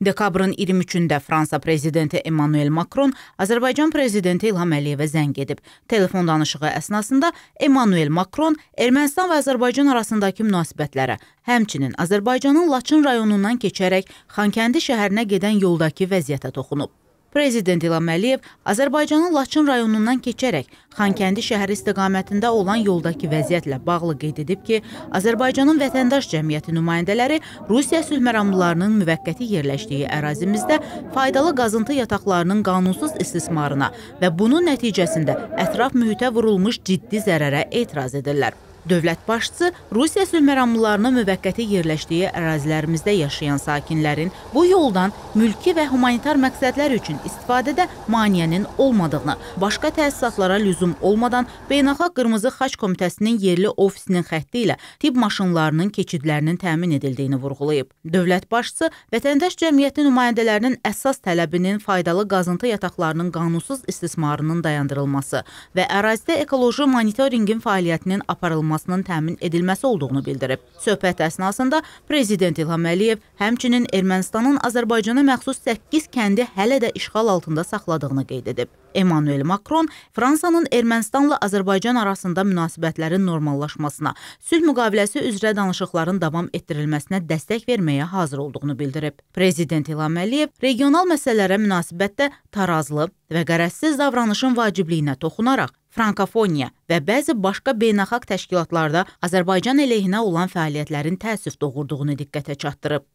Dekabrın 23-də Fransa prezidenti Emmanuel Makron Azərbaycan prezidenti İlham Əliyevə zəng edib. Telefon danışığı əsnasında Emmanuel Makron Ermənistan və Azərbaycan arasındakı münasibətlərə, həmçinin Azərbaycanın Laçın rayonundan keçərək Xankəndi şəhərinə gedən yoldakı vəziyyətə toxunub. Prezident İlham Əliyev Azərbaycanın Laçın rayonundan keçərək Xankəndi şəhəri istiqamətində olan yoldakı vəziyyətlə bağlı qeyd edib ki, Azərbaycanın vətəndaş cəmiyyəti nümayəndələri Rusiya sülhməramlılarının müvəqqəti yerləşdiyi ərazimizdə faydalı qazıntı yataqlarının qanunsuz istismarına və bunun nəticəsində ətraf mühitə vurulmuş ciddi zərərə etiraz edirlər. Dövlət başçısı Rusiya sülhməramlılarının müvəqqəti yerləşdiyi ərazilərimizdə yaşayan sakinlərin bu yoldan mülki və humanitar məqsədlər üçün istifadədə maneənin olmadığını, başqa təsisatlara lüzum olmadan Beynəlxalq Qırmızı Xaç Komitəsinin yerli ofisinin xətti ilə tibb maşınlarının keçidlərinin təmin edildiyini vurğulayıb. Dövlət başçısı vətəndaş cəmiyyəti nümayəndələrinin əsas tələbinin faydalı qazıntı yataqlarının qanunsuz istismarının dayandırılması və ərazidə ekoloji monitorinqin fəaliyyətinin aparılması formasının təmin edilməsi olduğunu bildirib. Söhbət əsnasında Prezident İlham Əliyev həmçinin Ermənistanın Azərbaycana məxsus 8 kəndi hələ də işğal altında saxladığını qeyd edib. Emmanuel Macron Fransanın Ermənistanla Azərbaycan arasında münasibətlərin normallaşmasına, sülh müqaviləsi üzrə danışıqların davam etdirilməsinə dəstək verməyə hazır olduğunu bildirib. Prezident İlham Əliyev regional məsələlərə münasibətdə tarazlı və qərəzsiz davranışın vacibliyinə toxunaraq Frankofoniya və bəzi başqa beynəlxalq təşkilatlarda Azərbaycan əleyhinə olan fəaliyyətlərin təəssüf doğurduğunu diqqətə çatdırıb.